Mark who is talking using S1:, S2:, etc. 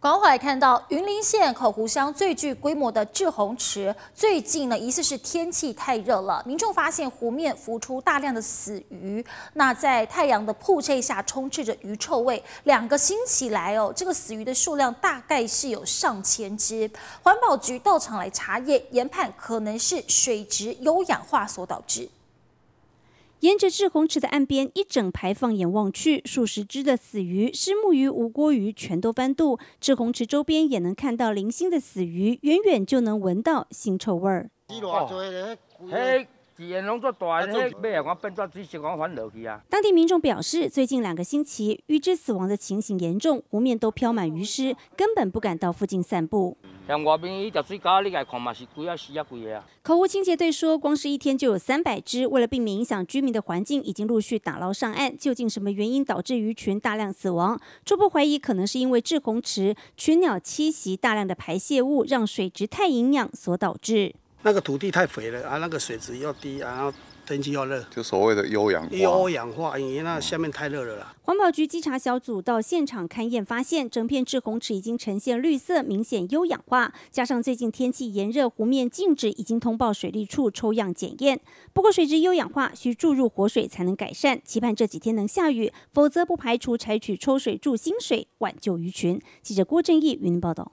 S1: 广化看到，云林县口湖乡最具规模的志洪池，最近呢疑似是天气太热了，民众发现湖面浮出大量的死鱼，那在太阳的曝晒下，充斥着鱼臭味。两个星期来哦，这个死鱼的数量大概是有上千只。环保局到场来查验研判，可能是水质优氧化所导致。沿着志红池的岸
S2: 边，一整排放眼望去，数十只的死鱼、石目鱼、无锅鱼全都翻肚。志红池周边也能看到零星的死鱼，远远就能闻到腥臭味儿。当地民众表示，最近两个星期，鱼只死亡的情形严重，湖面都漂满鱼尸，根本不敢到附近散步。口湖清洁队说，光是一天就有三百只。为了避免影响居民的环境，已经陆续打捞上岸。究竟什么原因导致鱼群大量死亡？初步怀疑可能是因为滞洪池群鸟栖息大量的排泄物，让水质太营养所导致。那
S1: 个土地太肥了啊，那个水质要低，然后天气要热，就所谓的优氧化。优氧化，因为那下面太热了啦。
S2: 环保局稽查小组到现场勘验，发现整片赤红池已经呈现绿色，明显优氧化。加上最近天气炎热，湖面静止，已经通报水利处抽样检验。不过水质优氧化，需注入活水才能改善。期盼这几天能下雨，否则不排除采取抽水注新水挽救鱼群。记者郭正义与您报道。